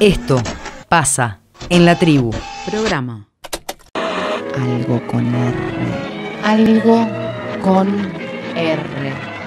Esto pasa en la tribu. Programa. Algo con R. Algo con R.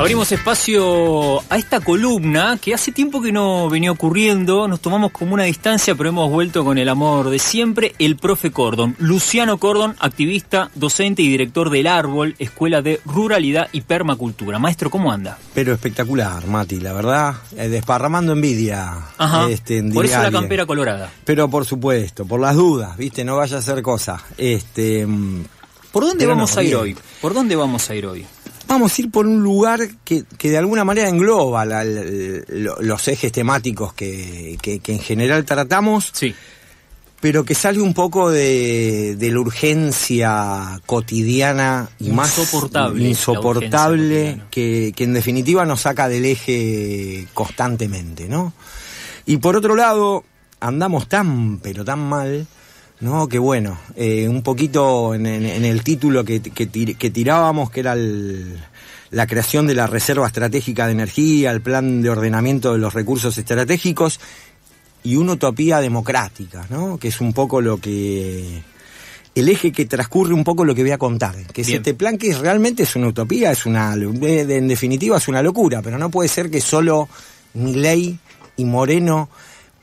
Abrimos espacio a esta columna que hace tiempo que no venía ocurriendo, nos tomamos como una distancia, pero hemos vuelto con el amor de siempre, el profe Cordon. Luciano Cordon, activista, docente y director del Árbol, Escuela de Ruralidad y Permacultura. Maestro, ¿cómo anda? Pero espectacular, Mati, la verdad, eh, desparramando envidia. Ajá, este, por eso la campera colorada. Pero por supuesto, por las dudas, viste, no vaya a ser cosa. Este, mm, ¿Por dónde vamos a ir hoy? ¿Por dónde vamos a ir hoy? vamos a ir por un lugar que, de alguna manera engloba los ejes temáticos que, en general tratamos, sí. pero que sale un poco de, la urgencia cotidiana y más insoportable, insoportable que, que en definitiva nos saca del eje constantemente, ¿no? Y por otro lado, andamos tan, pero tan mal, no, qué bueno. Eh, un poquito en, el título que, tirábamos, que era la creación de la Reserva Estratégica de Energía, el plan de ordenamiento de los recursos estratégicos y una utopía democrática, ¿no? Que es un poco lo que el eje que transcurre un poco lo que voy a contar, que este plan que realmente es una utopía, es una eh, en definitiva es una locura, pero no puede ser que solo ley y Moreno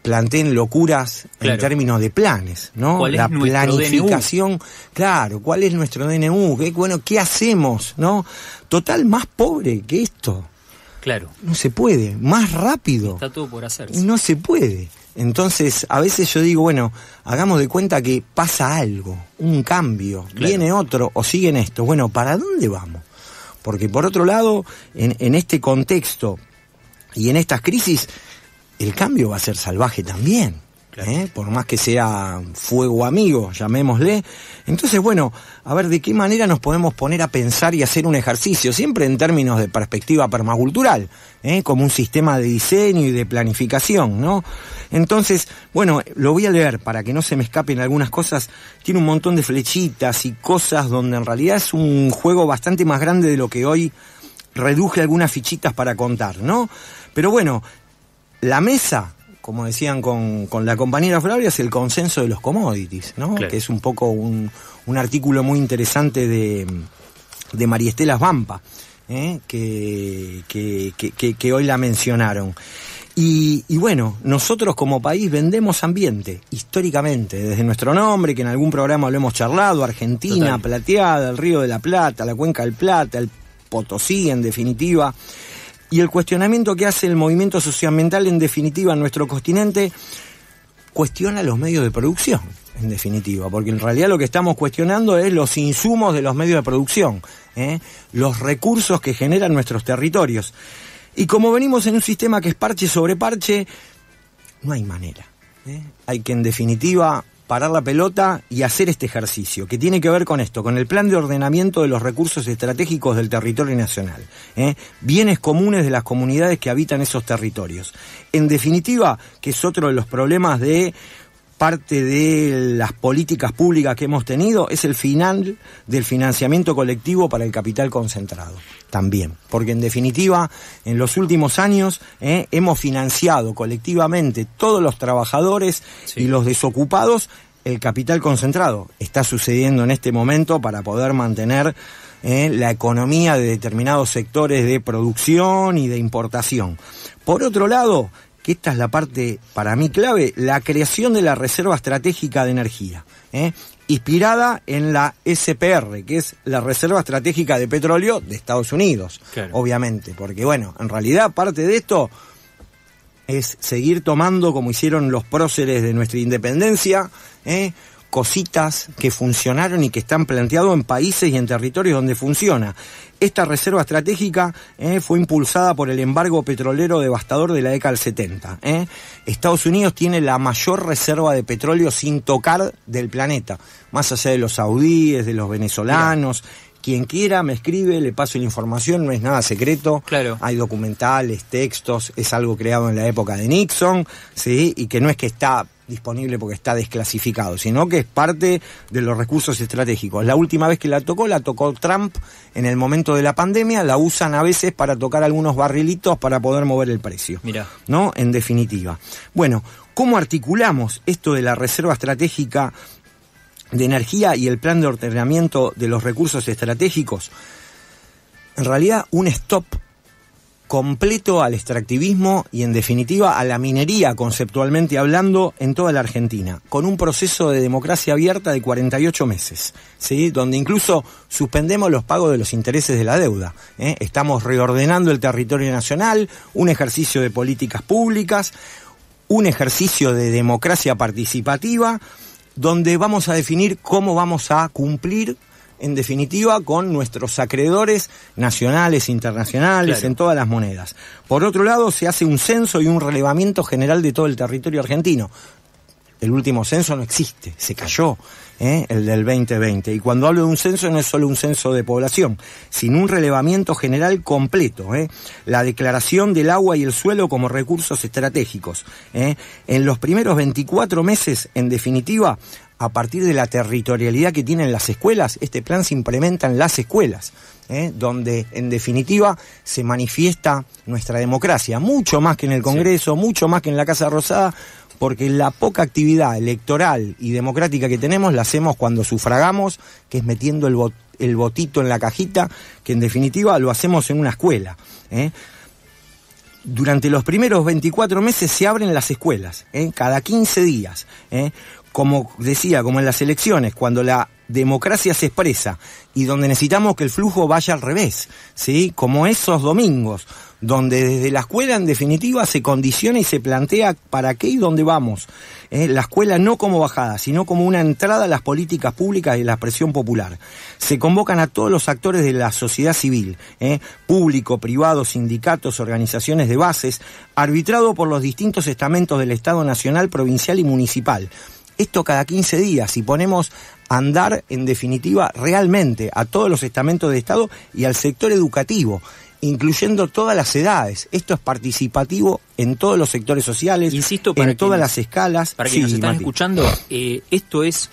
planteen locuras en términos de planes, ¿no? la planificación, claro, ¿cuál es nuestro DNU? ¿Qué, bueno, ¿qué hacemos, no? Total más pobre que esto. Claro. No se puede, más rápido. Está todo por hacerse. No se puede. Entonces, a veces yo digo, bueno, hagamos de cuenta que pasa algo, un cambio, viene otro o siguen esto. Bueno, ¿para dónde vamos? Porque por otro lado, en, en este contexto y en estas crisis, el cambio va a ser salvaje también. ¿eh? Por más que sea fuego amigo, llamémosle. Entonces, bueno, a ver de qué manera nos podemos poner a pensar y hacer un ejercicio, siempre en términos de perspectiva permacultural, ¿eh? como un sistema de diseño y de planificación, ¿no? Entonces, bueno, lo voy a leer para que no se me escapen algunas cosas. Tiene un montón de flechitas y cosas donde en realidad es un juego bastante más grande de lo que hoy reduje algunas fichitas para contar, ¿no? Pero bueno, la mesa, como decían con, con la compañera Florias, es el consenso de los commodities, ¿no? Que es un poco un, artículo muy interesante de, de Mariestela Vampa, ¿eh? que, que, hoy la mencionaron. Y, bueno, nosotros como país vendemos ambiente, históricamente, desde nuestro nombre, que en algún programa lo hemos charlado, Argentina, Plateada, el Río de la Plata, la Cuenca del Plata, el Potosí, en definitiva y el cuestionamiento que hace el movimiento socioambiental en definitiva en nuestro continente cuestiona los medios de producción, en definitiva, porque en realidad lo que estamos cuestionando es los insumos de los medios de producción, ¿eh? los recursos que generan nuestros territorios. Y como venimos en un sistema que es parche sobre parche, no hay manera. ¿eh? Hay que en definitiva parar la pelota y hacer este ejercicio, que tiene que ver con esto, con el plan de ordenamiento de los recursos estratégicos del territorio nacional, ¿eh? bienes comunes de las comunidades que habitan esos territorios. En definitiva, que es otro de los problemas de parte de las políticas públicas que hemos tenido es el final del financiamiento colectivo para el capital concentrado también, porque en definitiva en los últimos años eh, hemos financiado colectivamente todos los trabajadores y los desocupados el capital concentrado. Está sucediendo en este momento para poder mantener eh, la economía de determinados sectores de producción y de importación. Por otro lado, que esta es la parte para mí clave, la creación de la Reserva Estratégica de Energía, ¿eh? inspirada en la SPR, que es la Reserva Estratégica de Petróleo de Estados Unidos, obviamente, porque bueno, en realidad parte de esto es seguir tomando como hicieron los próceres de nuestra independencia, ¿eh? cositas que funcionaron y que están planteados en países y en territorios donde funciona. Esta reserva estratégica eh, fue impulsada por el embargo petrolero devastador de la década del 70. Eh. Estados Unidos tiene la mayor reserva de petróleo sin tocar del planeta, más allá de los saudíes, de los venezolanos. Quien quiera me escribe, le paso la información, no es nada secreto. Claro. Hay documentales, textos, es algo creado en la época de Nixon, ¿sí? Y que no es que está disponible porque está desclasificado, sino que es parte de los recursos estratégicos. La última vez que la tocó, la tocó Trump en el momento de la pandemia, la usan a veces para tocar algunos barrilitos para poder mover el precio. Mira. ¿No? En definitiva. Bueno, ¿cómo articulamos esto de la reserva estratégica de energía y el plan de ordenamiento de los recursos estratégicos? En realidad, un stop completo al extractivismo y en definitiva a la minería conceptualmente hablando en toda la Argentina, con un proceso de democracia abierta de 48 meses, donde incluso suspendemos los pagos de los intereses de la deuda. ¿eh? Estamos reordenando el territorio nacional, un ejercicio de políticas públicas, un ejercicio de democracia participativa, donde vamos a definir cómo vamos a cumplir en definitiva, con nuestros acreedores nacionales, internacionales, en todas las monedas. Por otro lado, se hace un censo y un relevamiento general de todo el territorio argentino. El último censo no existe, se cayó, ¿eh? el del 2020. Y cuando hablo de un censo no es solo un censo de población, sino un relevamiento general completo. ¿eh? La declaración del agua y el suelo como recursos estratégicos. ¿eh? En los primeros 24 meses, en definitiva, a partir de la territorialidad que tienen las escuelas, este plan se implementa en las escuelas, ¿eh? donde en definitiva se manifiesta nuestra democracia, mucho más que en el Congreso, mucho más que en la Casa Rosada, porque la poca actividad electoral y democrática que tenemos la hacemos cuando sufragamos, que es metiendo el, botito en la cajita, que en definitiva lo hacemos en una escuela. ¿eh? Durante los primeros 24 meses se abren las escuelas, ¿eh? cada 15 días, como decía, como en las elecciones, cuando la democracia se expresa y donde necesitamos que el flujo vaya al revés, ¿sí? Como esos domingos, donde desde la escuela en definitiva se condiciona y se plantea para qué y dónde vamos. ¿Eh? La escuela no como bajada, sino como una entrada a las políticas públicas y la expresión popular. Se convocan a todos los actores de la sociedad civil, ¿eh? público, privado, sindicatos, organizaciones de bases, arbitrado por los distintos estamentos del Estado Nacional, Provincial y Municipal esto cada 15 días y ponemos a andar, en definitiva, realmente a todos los estamentos de Estado y al sector educativo incluyendo todas las edades. Esto es participativo en todos los sectores sociales, Insisto, en todas las escalas. Para que nos están escuchando, eh, esto es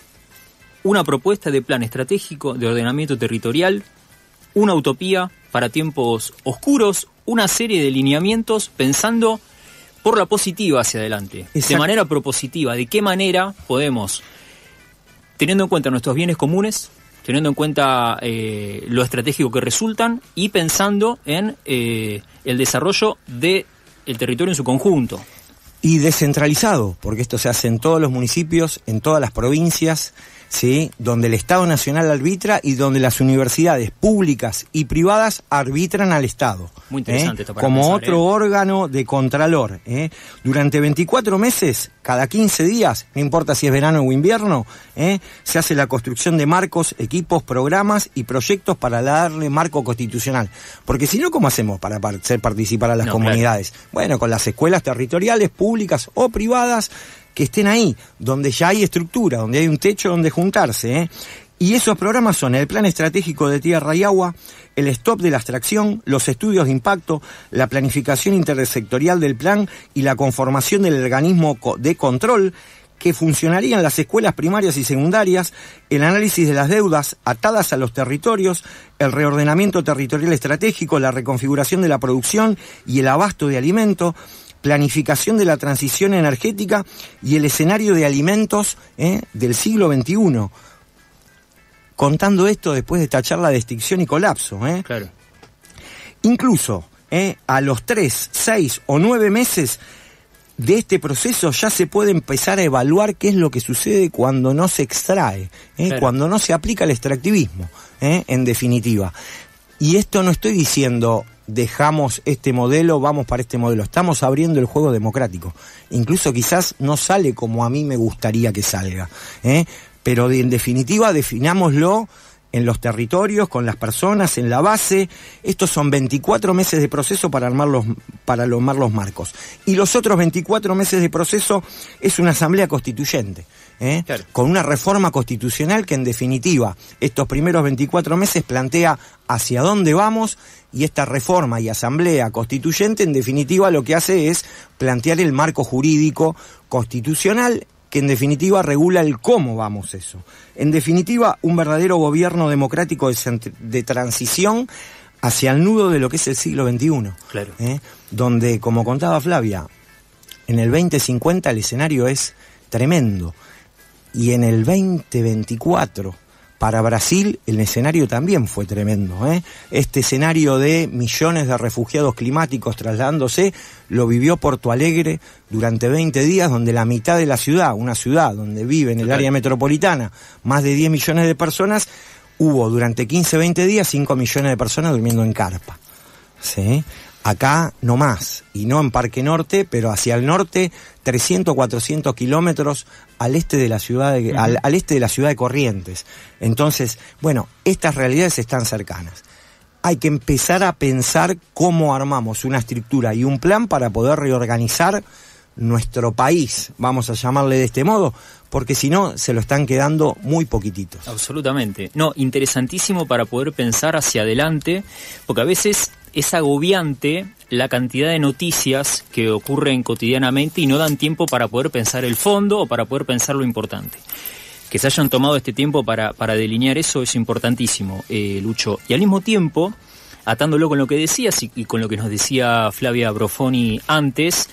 una propuesta de plan estratégico de ordenamiento territorial, una utopía para tiempos oscuros, una serie de lineamientos pensando por la positiva hacia adelante, de manera propositiva, de qué manera podemos, teniendo en cuenta nuestros bienes comunes, teniendo en cuenta eh, lo estratégico que resultan y pensando en eh, el desarrollo del el territorio en su conjunto. Y descentralizado, porque esto se hace en todos los municipios, en todas las provincias, ¿sí? donde el Estado Nacional arbitra y donde las universidades públicas y privadas arbitran al Estado. Muy ¿eh? interesante esto para Como otro ¿eh? órgano de contralor. ¿eh? Durante 24 meses, cada 15 días, no importa si es verano o invierno, se hace la construcción de marcos, equipos, programas y proyectos para darle marco constitucional. Porque si no, ¿cómo hacemos para hacer participar a las comunidades? Bueno, con las escuelas territoriales, públicas o privadas, que estén ahí, donde ya hay estructura, donde hay un techo donde juntarse. ¿eh? Y esos programas son el Plan Estratégico de Tierra y Agua, el Stop de la Extracción, los estudios de impacto, la planificación intersectorial del plan y la conformación del organismo de control que funcionarían las escuelas primarias y secundarias, el análisis de las deudas atadas a los territorios, el reordenamiento territorial estratégico, la reconfiguración de la producción y el abasto de alimento, planificación de la transición energética y el escenario de alimentos ¿eh? del siglo XXI. Contando esto después de esta charla de extinción y colapso. ¿eh? Incluso ¿eh? a los tres, seis o nueve meses de este proceso ya se puede empezar a evaluar qué es lo que sucede cuando no se extrae, cuando no se aplica el extractivismo, en definitiva. Y esto no estoy diciendo dejamos este modelo, vamos para este modelo. Estamos abriendo el juego democrático. Incluso quizás no sale como a mí me gustaría que salga. ¿eh? Pero en definitiva, definámoslo en los territorios, con las personas, en la base. Estos son 24 meses de proceso para armar los, para armar los marcos. Y los otros 24 meses de proceso es una asamblea constituyente. ¿eh? con una reforma constitucional que en definitiva estos primeros 24 meses plantea hacia dónde vamos y esta reforma y asamblea constituyente en definitiva lo que hace es plantear el marco jurídico constitucional que en definitiva regula el cómo vamos eso. En definitiva, un verdadero gobierno democrático de, transición hacia el nudo de lo que es el siglo XXI. ¿eh? Donde, como contaba Flavia, en el 2050 el escenario es tremendo y en el 2024 para Brasil el escenario también fue tremendo. ¿eh? Este escenario de millones de refugiados climáticos trasladándose lo vivió Porto Alegre durante 20 días, donde la mitad de la ciudad, una ciudad donde vive en el área metropolitana más de 10 millones de personas, hubo durante 15, 20 días 5 millones de personas durmiendo en carpa. ¿sí? acá no más, y no en Parque Norte, pero hacia el norte, 300, 400 kilómetros al este de la ciudad de, al, este de la ciudad de Corrientes. Entonces, bueno, estas realidades están cercanas. Hay que empezar a pensar cómo armamos una estructura y un plan para poder reorganizar nuestro país, vamos a llamarle de este modo, porque si no se lo están quedando muy poquititos. Absolutamente. No, interesantísimo para poder pensar hacia adelante, porque a veces es agobiante la cantidad de noticias que ocurren cotidianamente y no dan tiempo para poder pensar el fondo o para poder pensar lo importante. Que se hayan tomado este tiempo para, delinear eso es importantísimo, eh, Lucho. Y al mismo tiempo, atándolo con lo que decías y, con lo que nos decía Flavia Brofoni antes,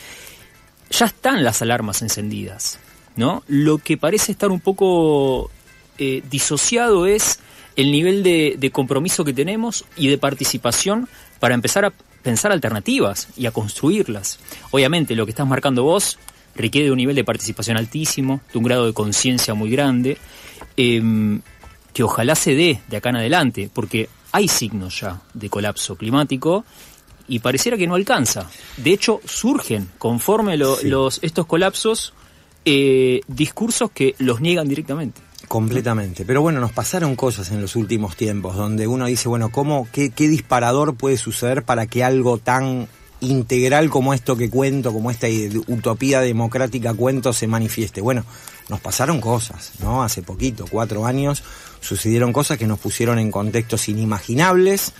ya están las alarmas encendidas. ¿no? Lo que parece estar un poco eh, disociado es el nivel de, compromiso que tenemos y de participación para empezar a pensar alternativas y a construirlas. Obviamente lo que estás marcando vos requiere de un nivel de participación altísimo, de un grado de conciencia muy grande, em, que ojalá se dé de acá en adelante, porque hay signos ya de colapso climático y pareciera que no alcanza. De hecho, surgen conforme los, estos colapsos eh, discursos que los niegan directamente. Completamente. Pero bueno, nos pasaron cosas en los últimos tiempos donde uno dice, bueno, ¿cómo, qué, qué disparador puede suceder para que algo tan integral como esto que cuento, como esta utopía democrática cuento, se manifieste? Bueno, nos pasaron cosas, ¿no? Hace poquito, cuatro años, sucedieron cosas que nos pusieron en contextos inimaginables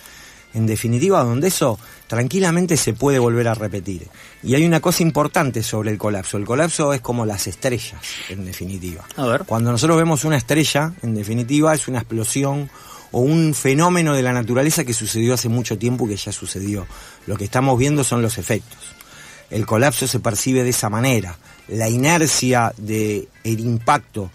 en definitiva, donde eso tranquilamente se puede volver a repetir. Y hay una cosa importante sobre el colapso. El colapso es como las estrellas, en definitiva. A ver. Cuando nosotros vemos una estrella, en definitiva, es una explosión o un fenómeno de la naturaleza que sucedió hace mucho tiempo y que ya sucedió. Lo que estamos viendo son los efectos. El colapso se percibe de esa manera. La inercia del el impacto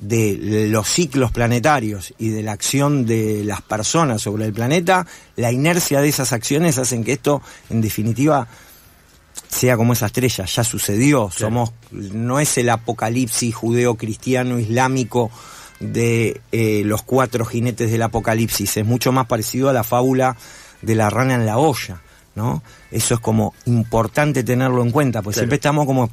de los ciclos planetarios y de la acción de las personas sobre el planeta, la inercia de esas acciones hacen que esto, en definitiva, sea como esa estrella, ya sucedió, somos, no es el apocalipsis judeo-cristiano islámico de eh, los cuatro jinetes del apocalipsis, es mucho más parecido a la fábula de la rana en la olla, ¿no? Eso es como importante tenerlo en cuenta, pues siempre estamos como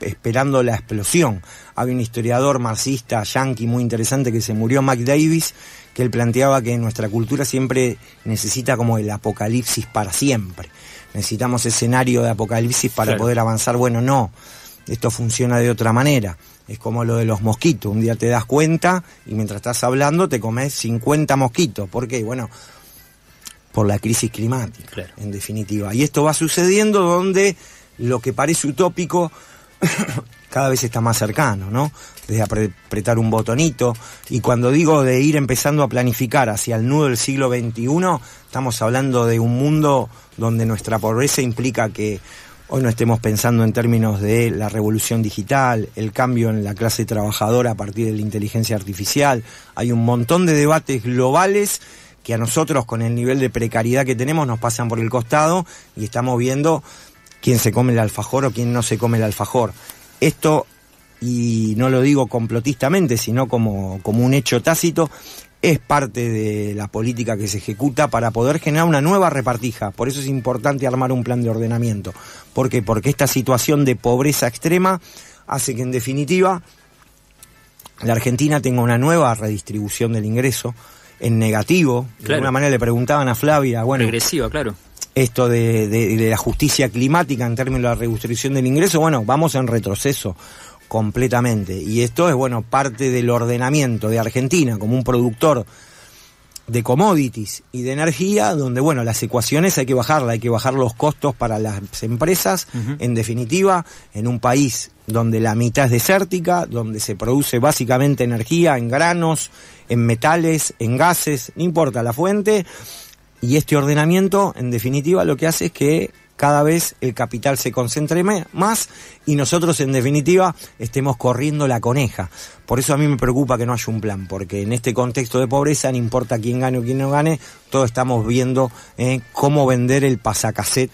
esperando la explosión. Había un historiador marxista yankee muy interesante que se murió, Mac Davis, que él planteaba que nuestra cultura siempre necesita como el apocalipsis para siempre. Necesitamos escenario de apocalipsis para poder avanzar. Bueno, no, esto funciona de otra manera. Es como lo de los mosquitos. Un día te das cuenta y mientras estás hablando te comes 50 mosquitos. ¿Por qué? Bueno, por la crisis climática, en definitiva. Y esto va sucediendo donde lo que parece utópico cada vez está más cercano, ¿no? Desde apretar un botonito. Y cuando digo de ir empezando a planificar hacia el nudo del siglo XXI, estamos hablando de un mundo donde nuestra pobreza implica que hoy no estemos pensando en términos de la revolución digital, el cambio en la clase trabajadora a partir de la inteligencia artificial. Hay un montón de debates globales que a nosotros con el nivel de precariedad que tenemos nos pasan por el costado y estamos viendo quién se come el alfajor o quién no se come el alfajor. Esto, y no lo digo complotistamente, sino como, como un hecho tácito, es parte de la política que se ejecuta para poder generar una nueva repartija. Por eso es importante armar un plan de ordenamiento. ¿Por qué? Porque esta situación de pobreza extrema hace que en definitiva la Argentina tenga una nueva redistribución del ingreso en negativo. De alguna manera le preguntaban a Flavia, bueno, regresiva, claro esto de, la justicia climática en términos de la redistribución del ingreso, bueno, vamos en retroceso completamente. Y esto es, bueno, parte del ordenamiento de Argentina como un productor de commodities y de energía, donde, bueno, las ecuaciones hay que bajarlas... hay que bajar los costos para las empresas. En definitiva, en un país donde la mitad es desértica, donde se produce básicamente energía en granos, en metales, en gases, no importa la fuente, y este ordenamiento, en definitiva, lo que hace es que cada vez el capital se concentre más y nosotros, en definitiva, estemos corriendo la coneja. Por eso a mí me preocupa que no haya un plan, porque en este contexto de pobreza, no importa quién gane o quién no gane, todos estamos viendo eh, cómo vender el pasacaset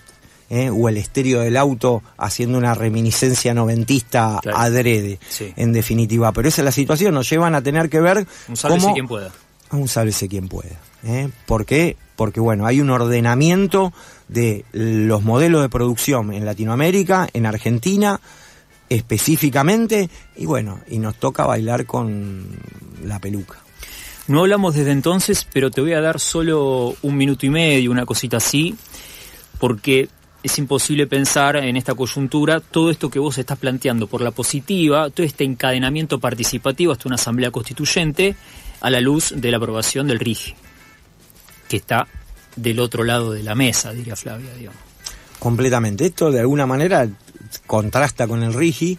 eh, o el estéreo del auto haciendo una reminiscencia noventista adrede, en definitiva. Pero esa es la situación, nos llevan a tener que ver. Un sálvese quien pueda. Un sálvese quien pueda. ¿eh? Porque porque bueno, hay un ordenamiento de los modelos de producción en Latinoamérica, en Argentina específicamente, y bueno, y nos toca bailar con la peluca. No hablamos desde entonces, pero te voy a dar solo un minuto y medio, una cosita así, porque es imposible pensar en esta coyuntura todo esto que vos estás planteando por la positiva, todo este encadenamiento participativo hasta una asamblea constituyente a la luz de la aprobación del Rige que está del otro lado de la mesa, diría Flavia, digamos. Completamente. Esto de alguna manera contrasta con el Rigi,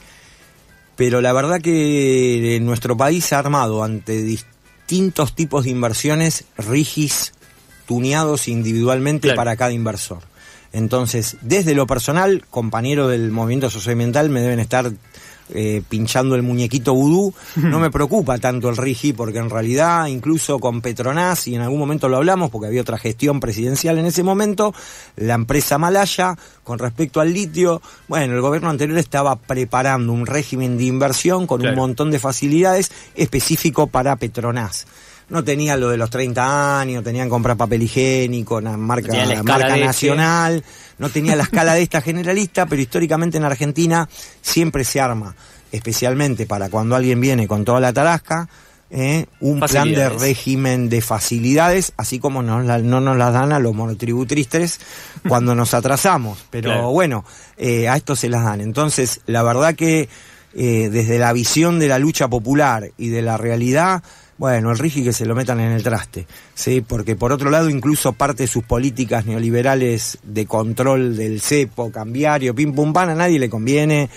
pero la verdad que eh, nuestro país ha armado ante distintos tipos de inversiones Rigis tuneados individualmente para cada inversor. Entonces, desde lo personal, compañero del movimiento socioambiental, me deben estar eh, pinchando el muñequito vudú, no me preocupa tanto el RIGI, porque en realidad, incluso con Petronas, y en algún momento lo hablamos, porque había otra gestión presidencial en ese momento, la empresa Malaya, con respecto al litio, bueno, el gobierno anterior estaba preparando un régimen de inversión con un montón de facilidades específico para Petronas no tenían lo de los 30 años, tenían comprar papel higiénico, una marca, la marca este. nacional, no tenía la escala de esta generalista, pero históricamente en Argentina siempre se arma, especialmente para cuando alguien viene con toda la tarasca, eh, un plan de régimen de facilidades, así como no nos las dan a los monotributistas cuando nos atrasamos. Pero bueno, eh, a esto se las dan. Entonces, la verdad que eh, desde la visión de la lucha popular y de la realidad, bueno, el RIGI que se lo metan en el traste, ¿sí? Porque por otro lado, incluso parte de sus políticas neoliberales de control del cepo, cambiario, pim pum pan, a nadie le conviene.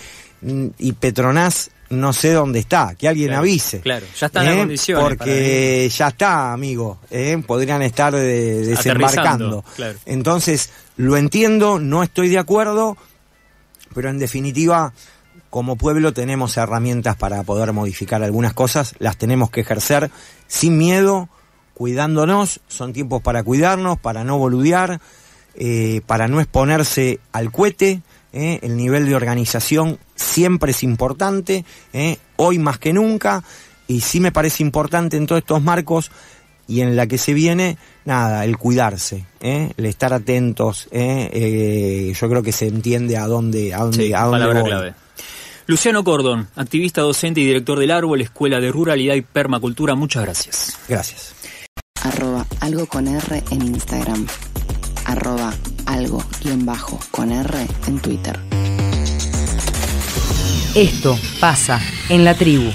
Mm, y Petronas no sé dónde está, que alguien avise. Claro, ya está en ¿Eh? Porque ya está, amigo, ¿eh? podrían estar desembarcando. Entonces, lo entiendo, no estoy de acuerdo, pero en definitiva como pueblo tenemos herramientas para poder modificar algunas cosas, las tenemos que ejercer sin miedo, cuidándonos, son tiempos para cuidarnos, para no boludear, eh, para no exponerse al cohete, eh, el nivel de organización siempre es importante, eh, hoy más que nunca, y sí me parece importante en todos estos marcos y en la que se viene, nada, el cuidarse, el estar atentos. yo creo que se entiende a dónde, a dónde, a dónde. Luciano Cordon, activista docente y director del Árbol, Escuela de Ruralidad y Permacultura, muchas gracias. Gracias. algo con R en Instagram. Arroba algo bajo con R en Twitter. Esto pasa en la tribu.